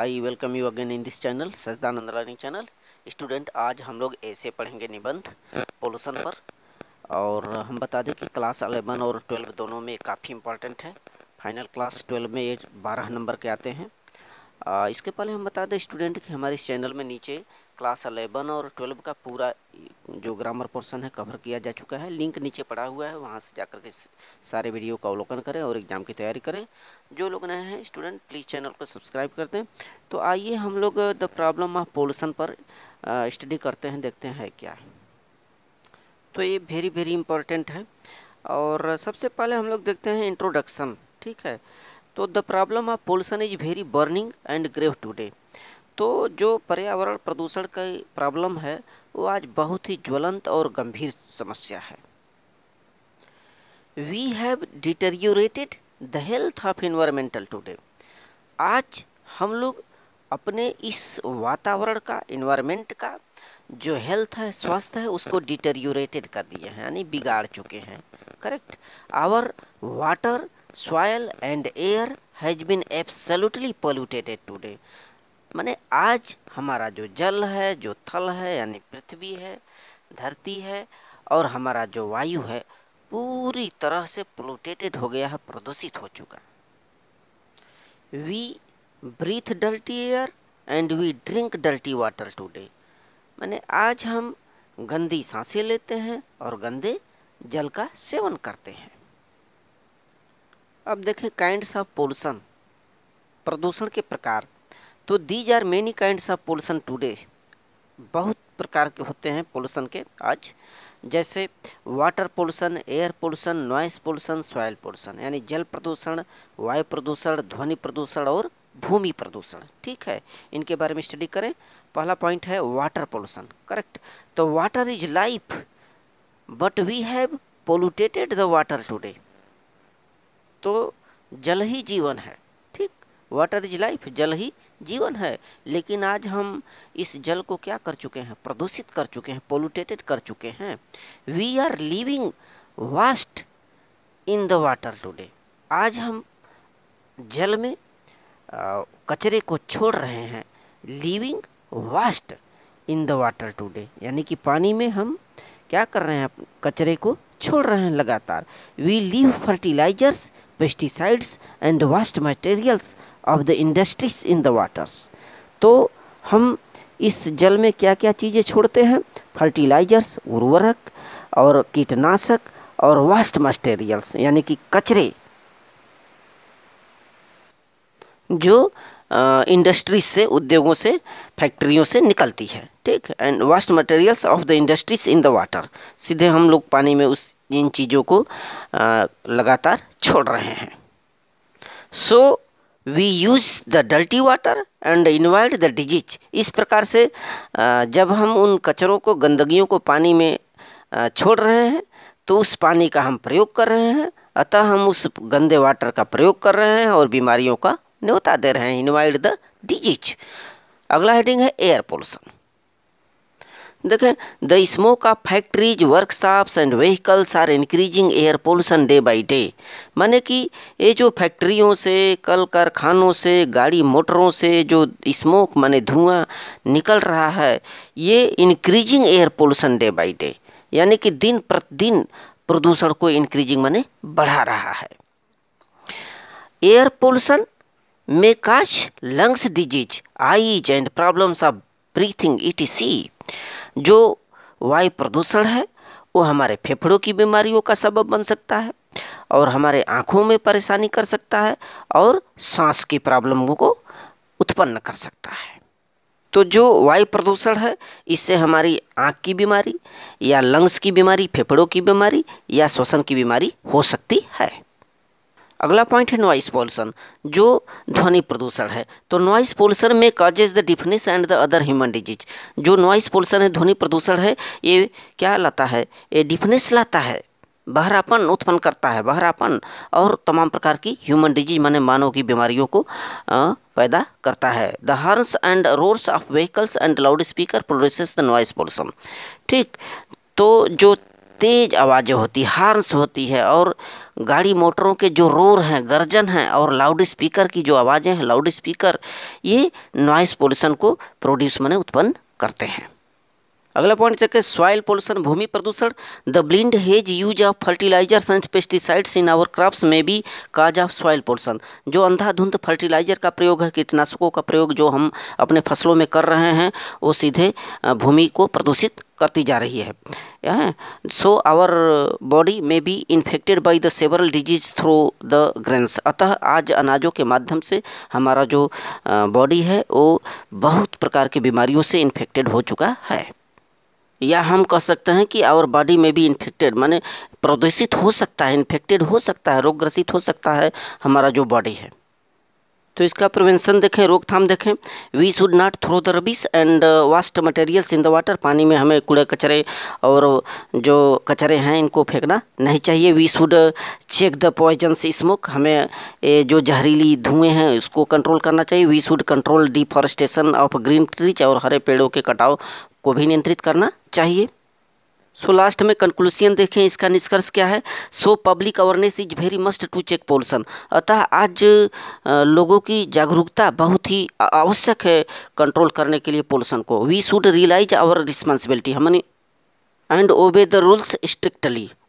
I welcome you again in this channel Sajdanand learning channel student आज हम लोग ऐसे पढ़ेंगे निबंध पोल्यूशन पर और हम बता दें कि क्लास अलेवन और ट्वेल्व दोनों में काफ़ी इंपॉर्टेंट है फाइनल क्लास ट्वेल्व में ये बारह नंबर के आते हैं आ, इसके पहले हम बता दें स्टूडेंट कि हमारे इस चैनल में नीचे क्लास अलेवन और ट्वेल्व का पूरा जो ग्रामर पोर्सन है कवर किया जा चुका है लिंक नीचे पड़ा हुआ है वहाँ से जाकर के सारे वीडियो का अवलोकन करें और एग्ज़ाम की तैयारी करें जो लोग नए हैं स्टूडेंट प्लीज़ चैनल को सब्सक्राइब कर दें तो आइए हम लोग द प्रॉब्लम ऑफ पोल्यूशन पर स्टडी करते हैं देखते हैं क्या है तो ये वेरी वेरी इंपॉर्टेंट है और सबसे पहले हम लोग देखते हैं इंट्रोडक्शन ठीक है तो the problem of pollution is very burning and grave today तो जो पर्यावरण प्रदूषण का प्रॉब्लम है वो आज बहुत ही ज्वलंत और गंभीर समस्या है we have deteriorated the health of environmental today आज हम लोग अपने इस वातावरण का इन्वायरमेंट का जो हेल्थ है स्वास्थ्य है उसको डिटेरियोरेटेड कर दिए हैं यानी बिगाड़ चुके हैं correct our water soil and air has been absolutely polluted today माने आज हमारा जो जल है जो थल है यानी पृथ्वी है धरती है और हमारा जो वायु है पूरी तरह से पोलूटेटेड हो गया है प्रदूषित हो चुका we breathe dirty air and we drink dirty water today माने आज हम गंदी सांसें लेते हैं और गंदे जल का सेवन करते हैं अब देखें काइंड्स ऑफ पोल्यूशन प्रदूषण के प्रकार तो these are many kinds of pollution today बहुत प्रकार के होते हैं पोल्यूशन के आज जैसे water pollution air pollution noise pollution soil pollution यानी जल प्रदूषण वायु प्रदूषण ध्वनि प्रदूषण और भूमि प्रदूषण ठीक है इनके बारे में स्टडी करें पहला पॉइंट है वाटर पोल्यूशन करेक्ट तो water is life but we have polluted the water today तो जल ही जीवन है वाटर इज लाइफ जल ही जीवन है लेकिन आज हम इस जल को क्या कर चुके हैं प्रदूषित कर चुके हैं पोल्यूटेटेड कर चुके हैं we are leaving waste in the water today आज हम जल में कचरे को छोड़ रहे हैं leaving waste in the water today यानी कि पानी में हम क्या कर रहे हैं कचरे को छोड़ रहे हैं लगातार we leave fertilisers pesticides and waste materials of the industries in the waters तो हम इस जल में क्या क्या चीज़ें छोड़ते हैं फर्टिलाइजर्स उर्वरक और कीटनाशक और वास्ट मटेरियल्स यानी कि कचरे जो इंडस्ट्रीज से उद्योगों से फैक्ट्रियों से निकलती है ठीक and waste materials of the industries in the water सीधे हम लोग पानी में उस इन चीज़ों को आ, लगातार छोड़ रहे हैं so so, we use the dirty water and invite the disease इस प्रकार से जब हम उन कचरों को गंदगियों को पानी में छोड़ रहे हैं तो उस पानी का हम प्रयोग कर रहे हैं अतः हम उस गंदे वाटर का प्रयोग कर रहे हैं और बीमारियों का न्योता दे रहे हैं इन्वाइट द डिजीज अगला हेडिंग है एयर पोल्यूशन देखें the smoke of factories workshops and vehicles are increasing air pollution day by day माने कि ये जो फैक्ट्रियों से कल कारखानों से गाड़ी मोटरों से जो स्मोक माने धुआं निकल रहा है ये increasing air pollution day by day यानी कि दिन प्रतिदिन प्रदूषण को इंक्रीजिंग माने बढ़ा रहा है एयर पोल्यूशन में cause lungs disease eyes and problems of breathing ई जो वायु प्रदूषण है वो हमारे फेफड़ों की बीमारियों का सबब बन सकता है और हमारे आँखों में परेशानी कर सकता है और सांस की प्रॉब्लमों को उत्पन्न कर सकता है तो जो वायु प्रदूषण है इससे हमारी आँख की बीमारी या लंग्स की बीमारी फेफड़ों की बीमारी या श्वसन की बीमारी हो सकती है अगला पॉइंट है नॉइस पॉल्यूशन जो ध्वनि प्रदूषण है तो नॉइस पॉल्यूशन में causes the deafness and the other human disease जो नॉइस पॉल्यूशन है ध्वनि प्रदूषण है ये क्या लाता है ये डिफनेस लाता है बहरापन उत्पन्न करता है बहरापन और तमाम प्रकार की ह्यूमन डिजीज माने मानव की बीमारियों को आ, पैदा करता है the horns and roars of vehicles and loud speaker produces the noise pollution ठीक तो जो तेज़ आवाज़ें होती हार्नस होती है और गाड़ी मोटरों के जो रोर हैं गर्जन हैं और लाउड स्पीकर की जो आवाज़ें हैं लाउड स्पीकर ये नॉइस पोल्यूशन को प्रोड्यूस मैंने उत्पन्न करते हैं अगला पॉइंट चेक है सॉइल पोल्यूशन भूमि प्रदूषण the blind has use of fertilisers and pesticides in our crops में भी काज ऑफ सॉइल पोल्यूशन जो अंधाधुंध फर्टिलाइजर का प्रयोग है कीटनाशकों का प्रयोग जो हम अपने फसलों में कर रहे हैं वो सीधे भूमि को प्रदूषित करती जा रही है सो आवर बॉडी में be infected by the several disease through the grains अतः आज अनाजों के माध्यम से हमारा जो बॉडी है वो बहुत प्रकार की बीमारियों से इन्फेक्टेड हो चुका है या हम कह सकते हैं कि आवर बॉडी में भी इन्फेक्टेड माने प्रदूषित हो सकता है इन्फेक्टेड हो सकता है रोग ग्रसित हो सकता है हमारा जो बॉडी है तो इसका प्रिवेंशन देखें रोकथाम देखें we should not throw the rubbish and waste materials in the water पानी में हमें कूड़े कचरे और जो कचरे हैं इनको फेंकना नहीं चाहिए we should check the poisons smoke हमें जो जहरीली धुएँ हैं उसको कंट्रोल करना चाहिए we should control deforestation of green trees और हरे पेड़ों के कटाव को भी नियंत्रित करना चाहिए सो लास्ट में कंक्लूसियन देखें इसका निष्कर्ष क्या है so public awareness is very must to check pollution अतः आज लोगों की जागरूकता बहुत ही आवश्यक है कंट्रोल करने के लिए पोल्सन को we should realise our responsibility हमने and obey the rules strictly